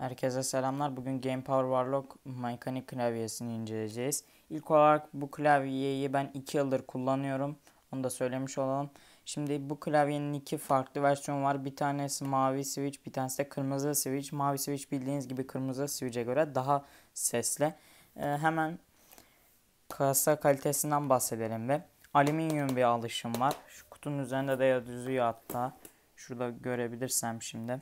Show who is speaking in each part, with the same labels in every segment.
Speaker 1: Herkese selamlar. Bugün Game Power Warlock mekanik klavyesini inceleyeceğiz. İlk olarak bu klavyeyi ben 2 yıldır kullanıyorum. Onu da söylemiş olalım. Şimdi bu klavyenin iki farklı versiyonu var. Bir tanesi mavi switch, bir tanesi de kırmızı switch. Mavi switch bildiğiniz gibi kırmızı switch'e göre daha sesli. Ee, hemen kasa kalitesinden bahsedelim ve Alüminyum bir alışım var. Şu kutunun üzerinde de yazıyor hatta. Şurada görebilirsem şimdi.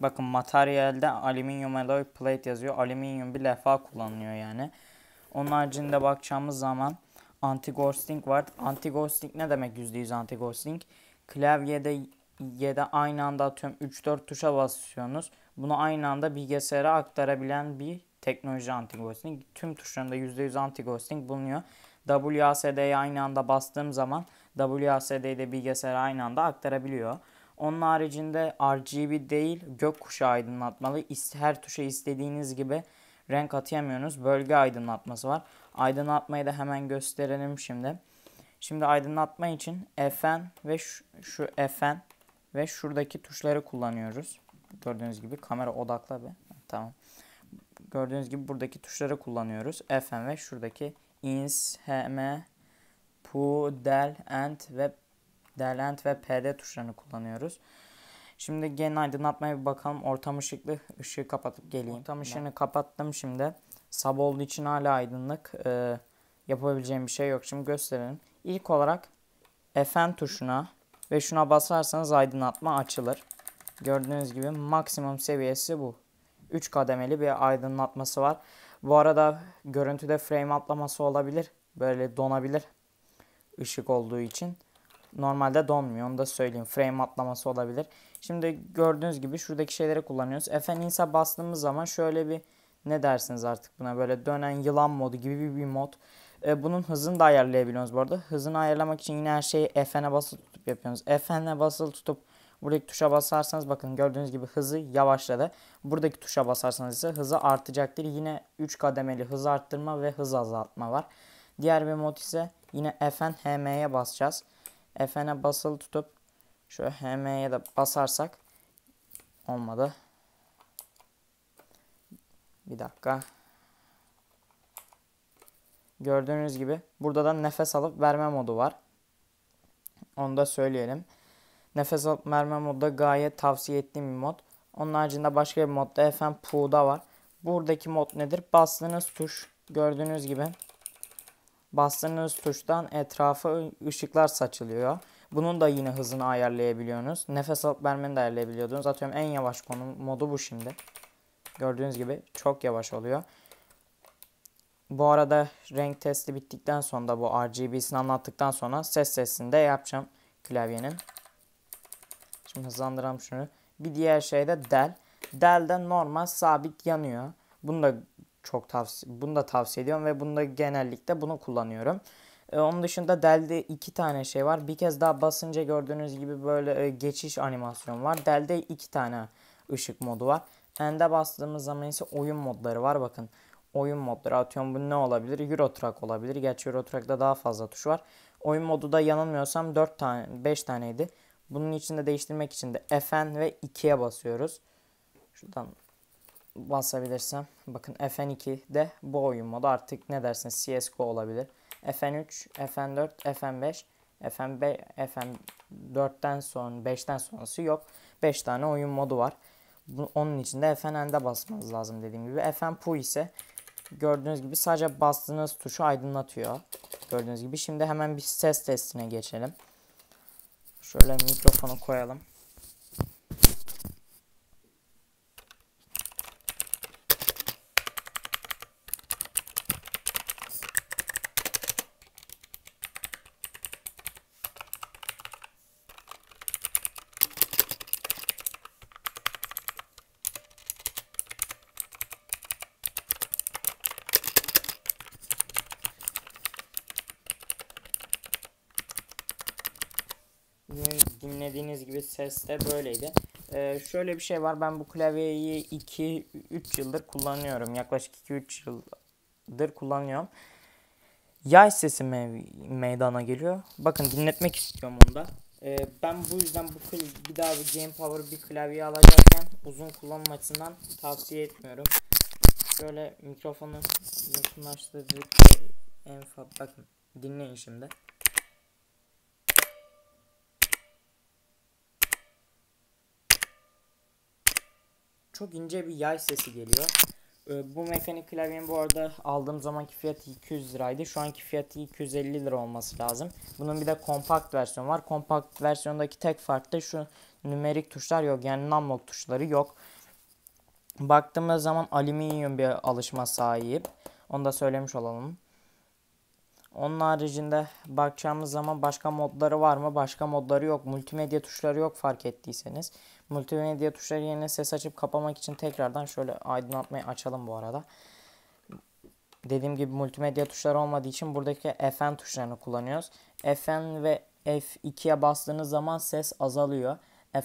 Speaker 1: Bakın materyalde alüminyum alloy plate yazıyor. Alüminyum bir levha kullanılıyor yani. Onun haricinde bakacağımız zaman anti-ghosting var. Anti-ghosting ne demek %100 anti-ghosting? Klavyede ya da aynı anda tüm 3-4 tuşa basıyorsunuz. Bunu aynı anda bilgisayara aktarabilen bir teknoloji anti-ghosting. Tüm tuşlarında %100 anti-ghosting bulunuyor. WASD'ye aynı anda bastığım zaman WASD'yi de bilgisayara aynı anda aktarabiliyor. Onun haricinde RGB değil gökkuşağı aydınlatmalı. Her tuşa istediğiniz gibi renk atayamıyorsunuz. Bölge aydınlatması var. Aydınlatmayı da hemen gösterelim şimdi. Şimdi aydınlatma için FN ve şu, şu FN ve şuradaki tuşları kullanıyoruz. Gördüğünüz gibi kamera odakla be. Tamam. Gördüğünüz gibi buradaki tuşları kullanıyoruz. FN ve şuradaki INS, HM, DEL AND ve Derlent ve PD tuşlarını kullanıyoruz. Şimdi gen aydınlatmaya bir bakalım. Ortam ışıklı ışığı kapatıp geleyim. Ortam ışığını kapattım şimdi. Sabah olduğu için hala aydınlık. Ee, yapabileceğim bir şey yok. Şimdi gösterelim. İlk olarak Fn tuşuna ve şuna basarsanız aydınlatma açılır. Gördüğünüz gibi maksimum seviyesi bu. 3 kademeli bir aydınlatması var. Bu arada görüntüde frame atlaması olabilir. Böyle donabilir ışık olduğu için normalde donmuyor. Onu da söyleyeyim. Frame atlaması olabilir. Şimdi gördüğünüz gibi şuradaki şeyleri kullanıyoruz. Efendins'e bastığımız zaman şöyle bir ne dersiniz artık buna böyle dönen yılan modu gibi bir, bir mod. Ee, bunun hızını da ayarlayabiliyoruz bu arada. Hızını ayarlamak için yine her şeyi Fn'e basılı tutup yapıyoruz. Fn'e basılı tutup buradaki tuşa basarsanız bakın gördüğünüz gibi hızı yavaşladı. Buradaki tuşa basarsanız ise hızı artacaktır. Yine 3 kademeli hız arttırma ve hız azaltma var. Diğer bir mod ise yine Fn HM'ye basacağız. F'ne basılı tutup şu HM'ye de basarsak olmadı. Bir dakika. Gördüğünüz gibi burada da nefes alıp verme modu var. Onu da söyleyelim. Nefes alıp verme modu da gayet tavsiye ettiğim bir mod. Onun haricinde başka bir modda FM Pu'da var. Buradaki mod nedir? Bastığınız tuş gördüğünüz gibi Bastığınız tuştan etrafa ışıklar saçılıyor. Bunun da yine hızını ayarlayabiliyorsunuz. Nefes alıp vermeni de ayarlayabiliyordunuz. Atıyorum en yavaş konum modu bu şimdi. Gördüğünüz gibi çok yavaş oluyor. Bu arada renk testi bittikten sonra da bu RGB'sini anlattıktan sonra ses sesini de yapacağım klavyenin. Şimdi hızlandıralım şunu. Bir diğer şey de del. Del'de normal sabit yanıyor. Bunu da çok tavsiye bunu da tavsiye ediyorum ve bunu da genellikle bunu kullanıyorum. E, onun dışında Dell'de iki tane şey var. Bir kez daha basınca gördüğünüz gibi böyle e, geçiş animasyon var. Dell'de iki tane ışık modu var. End'e bastığımız zaman ise oyun modları var. Bakın oyun modları atıyorum bu ne olabilir? Euro Truck olabilir. Gerçi Euro Truck'da daha fazla tuş var. Oyun modu da yanılmıyorsam 4 tane 5 taneydi. Bunun içinde değiştirmek için de Fn ve 2'ye basıyoruz. Şuradan basabilirsem bakın fn 2 de bu oyun modu artık ne dersin CSGO olabilir. FN3, FN4, FN5, FN5, FN4'ten sonra 5'ten sonrası yok. 5 tane oyun modu var. Bu, onun için de FNN'de basmanız lazım dediğim gibi. FN Pu ise gördüğünüz gibi sadece bastığınız tuşu aydınlatıyor. Gördüğünüz gibi şimdi hemen bir ses testine geçelim. Şöyle mikrofonu koyalım. dinlediğiniz gibi ses de böyleydi. Ee, şöyle bir şey var. Ben bu klavyeyi 2-3 yıldır kullanıyorum. Yaklaşık 2-3 yıldır kullanıyorum. Yay sesi me meydana geliyor. Bakın dinletmek istiyorum onu da. Ee, ben bu yüzden bu bir daha bir Game Power bir klavye alacakken uzun kullanım açısından tavsiye etmiyorum. Şöyle mikrofonu yakınlaştırdık. En fazla bakın dinleyin şimdi. çok ince bir yay sesi geliyor. Ee, bu mekanik klavyenin bu arada aldığım zamanki fiyat 200 liraydı. Şu anki fiyatı 250 lira olması lazım. Bunun bir de kompakt versiyon var. Kompakt versiyondaki tek fark da şu nümerik tuşlar yok. Yani numlock tuşları yok. Baktığımız zaman alüminyum bir alışma sahip. Onu da söylemiş olalım. Onun haricinde bakacağımız zaman başka modları var mı? Başka modları yok. Multimedya tuşları yok fark ettiyseniz. Multimedya tuşları yerine ses açıp kapamak için tekrardan şöyle aydınlatmayı açalım bu arada. Dediğim gibi multimedya tuşları olmadığı için buradaki FN tuşlarını kullanıyoruz. FN ve F2'ye bastığınız zaman ses azalıyor.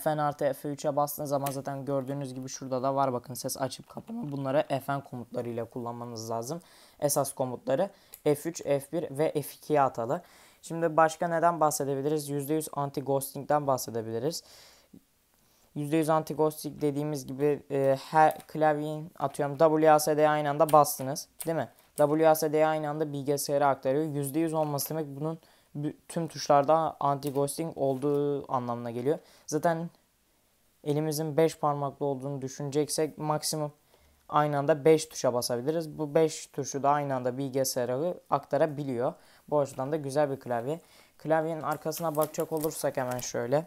Speaker 1: FN artı F3'e bastığınız zaman zaten gördüğünüz gibi şurada da var bakın ses açıp kapama. Bunları FN komutlarıyla kullanmanız lazım esas komutları F3, F1 ve F2'ye atalı. Şimdi başka neden bahsedebiliriz? %100 anti-ghosting'den bahsedebiliriz. %100 anti-ghosting dediğimiz gibi e, her klavyenin atıyorum WASD'ye aynı anda bastınız değil mi? WASD'ye aynı anda bilgisayara aktarıyor. %100 olması demek bunun tüm tuşlarda anti-ghosting olduğu anlamına geliyor. Zaten elimizin 5 parmaklı olduğunu düşüneceksek maksimum aynı anda 5 tuşa basabiliriz. Bu 5 tuşu da aynı anda bilgisayarı aktarabiliyor. Bu açıdan da güzel bir klavye. Klavyenin arkasına bakacak olursak hemen şöyle.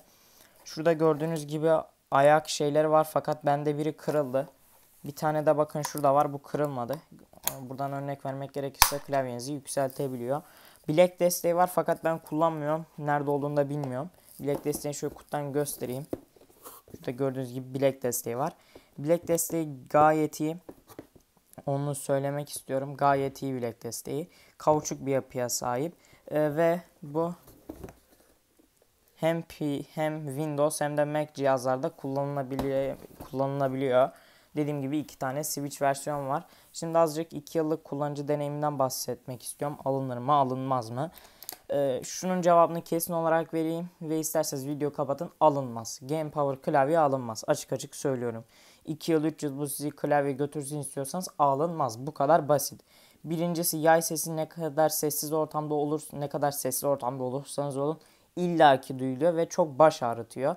Speaker 1: Şurada gördüğünüz gibi ayak şeyleri var fakat bende biri kırıldı. Bir tane de bakın şurada var bu kırılmadı. Buradan örnek vermek gerekirse klavyenizi yükseltebiliyor. Bilek desteği var fakat ben kullanmıyorum. Nerede olduğunu da bilmiyorum. Bilek desteğini şöyle kuttan göstereyim. Şurada gördüğünüz gibi bilek desteği var. Bilek desteği gayet iyi. Onu söylemek istiyorum. Gayet iyi bilek desteği. Kauçuk bir yapıya sahip. E, ve bu hem P, hem Windows hem de Mac cihazlarda kullanılabiliyor. kullanılabiliyor. Dediğim gibi iki tane Switch versiyon var. Şimdi azıcık 2 yıllık kullanıcı deneyiminden bahsetmek istiyorum. Alınır mı alınmaz mı? Ee, şunun cevabını kesin olarak vereyim ve isterseniz video kapatın alınmaz. Game Power klavye alınmaz. Açık açık söylüyorum. 2 yıl 3 yıl bu sizi klavye götürsün istiyorsanız alınmaz. Bu kadar basit. Birincisi yay sesi ne kadar sessiz ortamda olur, ne kadar sessiz ortamda olursanız olun illaki duyuluyor ve çok baş ağrıtıyor.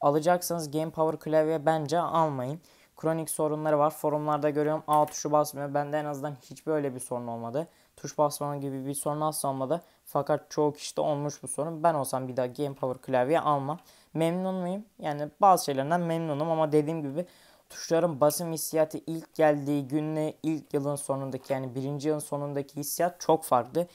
Speaker 1: Alacaksanız Game Power klavye bence almayın. Kronik sorunları var. Forumlarda görüyorum A tuşu basmıyor. Bende en azından hiç böyle bir sorun olmadı tuş basmama gibi bir sorun asla olmadı. Fakat çoğu kişide olmuş bu sorun. Ben olsam bir daha Game Power klavye almam. Memnun muyum? Yani bazı şeylerden memnunum ama dediğim gibi tuşların basım hissiyatı ilk geldiği günle ilk yılın sonundaki yani birinci yılın sonundaki hissiyat çok farklı.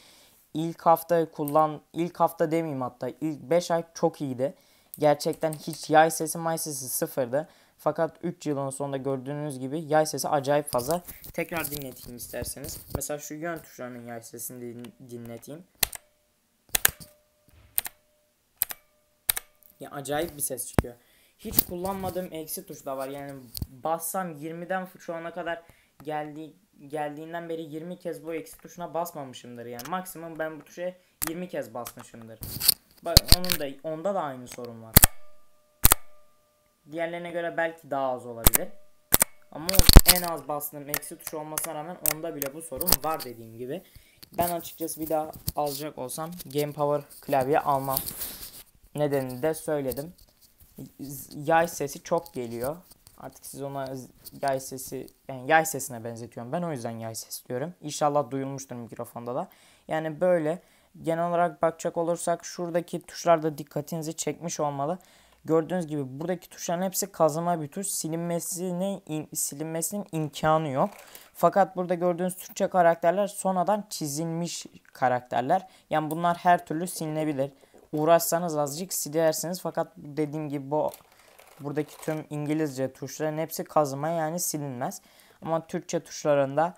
Speaker 1: İlk hafta kullan, ilk hafta demeyeyim hatta ilk 5 ay çok iyiydi. Gerçekten hiç yay sesi may sesi sıfırdı. Fakat 3 yılın sonunda gördüğünüz gibi yay sesi acayip fazla. Tekrar dinleteyim isterseniz. Mesela şu yön tuşlarının yay sesini dinleteyim. Ya acayip bir ses çıkıyor. Hiç kullanmadığım eksi tuş da var. Yani bassam 20'den şu ana kadar geldi geldiğinden beri 20 kez bu eksi tuşuna basmamışımdır. Yani maksimum ben bu tuşa 20 kez basmışımdır. Bak onun da onda da aynı sorun var. Diğerlerine göre belki daha az olabilir. Ama en az bastığım eksi tuş olmasına rağmen onda bile bu sorun var dediğim gibi. Ben açıkçası bir daha alacak olsam Game Power klavye almam. Nedenini de söyledim. Yay sesi çok geliyor. Artık siz ona yay sesi, yani yay sesine benzetiyorum. Ben o yüzden yay ses diyorum. İnşallah duyulmuştur mikrofonda da. Yani böyle genel olarak bakacak olursak şuradaki tuşlarda dikkatinizi çekmiş olmalı. Gördüğünüz gibi buradaki tuşların hepsi kazıma bir tuş. Silinmesine, in, silinmesinin imkanı yok. Fakat burada gördüğünüz Türkçe karakterler sonradan çizilmiş karakterler. Yani bunlar her türlü silinebilir. Uğraşsanız azıcık silersiniz. Fakat dediğim gibi bu buradaki tüm İngilizce tuşların hepsi kazıma yani silinmez. Ama Türkçe tuşlarında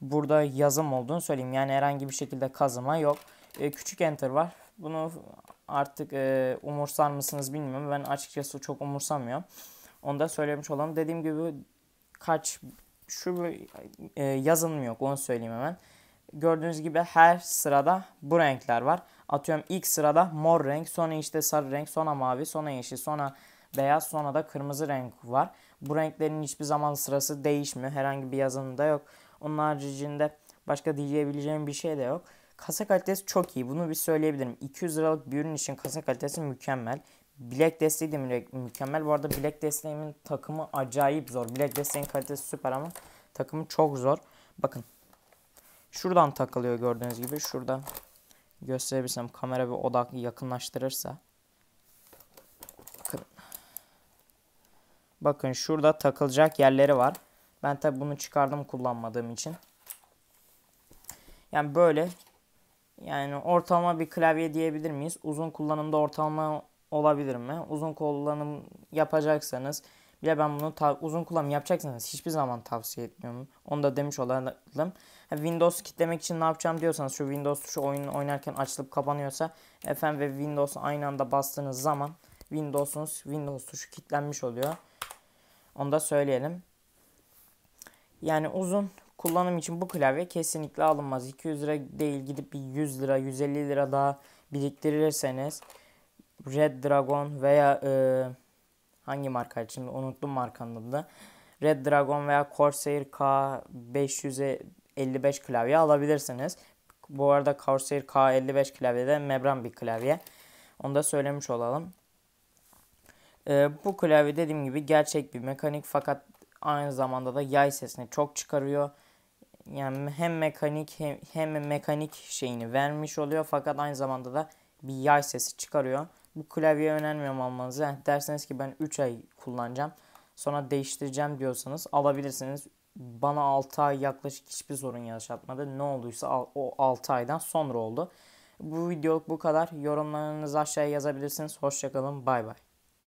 Speaker 1: burada yazım olduğunu söyleyeyim. Yani herhangi bir şekilde kazıma yok. Ee, küçük enter var. Bunu artık e, umursar mısınız bilmiyorum. Ben açıkçası çok umursamıyorum. Onu da söylemiş olalım. Dediğim gibi kaç şu e, yazılım yok onu söyleyeyim hemen. Gördüğünüz gibi her sırada bu renkler var. Atıyorum ilk sırada mor renk, sonra işte sarı renk, sonra mavi, sonra yeşil, sonra beyaz, sonra da kırmızı renk var. Bu renklerin hiçbir zaman sırası değişmiyor. Herhangi bir yazılımda yok. Onun haricinde başka diyebileceğim bir şey de yok. Kasa kalitesi çok iyi. Bunu bir söyleyebilirim. 200 liralık bir ürün için kasa kalitesi mükemmel. Bilek desteği de mükemmel. Bu arada bilek desteğimin takımı acayip zor. Bilek desteğin kalitesi süper ama takımı çok zor. Bakın. Şuradan takılıyor gördüğünüz gibi. Şurada gösterebilsem kamera bir odak yakınlaştırırsa. Bakın. Bakın şurada takılacak yerleri var. Ben tabi bunu çıkardım kullanmadığım için. Yani böyle yani ortalama bir klavye diyebilir miyiz? Uzun kullanımda ortalama olabilir mi? Uzun kullanım yapacaksanız bile ben bunu uzun kullanım yapacaksanız hiçbir zaman tavsiye etmiyorum. Onu da demiş olalım. Windows kitlemek için ne yapacağım diyorsanız şu Windows tuşu oyun oynarken açılıp kapanıyorsa FM ve Windows aynı anda bastığınız zaman Windows'unuz Windows tuşu kitlenmiş oluyor. Onu da söyleyelim. Yani uzun Kullanım için bu klavye kesinlikle alınmaz. 200 lira değil gidip bir 100 lira 150 lira daha biriktirirseniz Red Dragon veya e, hangi marka için unuttum markanın da Red Dragon veya Corsair K555 klavye alabilirsiniz. Bu arada Corsair K55 klavyede mebran bir klavye. Onu da söylemiş olalım. Ee, bu klavye dediğim gibi gerçek bir mekanik fakat aynı zamanda da yay sesini çok çıkarıyor yani hem mekanik hem, hem mekanik şeyini vermiş oluyor fakat aynı zamanda da bir yay sesi çıkarıyor. Bu klavye önermiyorum almanızı. Yani derseniz ki ben 3 ay kullanacağım sonra değiştireceğim diyorsanız alabilirsiniz. Bana 6 ay yaklaşık hiçbir sorun yaşatmadı. Ne olduysa o 6 aydan sonra oldu. Bu videoluk bu kadar. Yorumlarınızı aşağıya yazabilirsiniz. Hoşçakalın. Bay bay.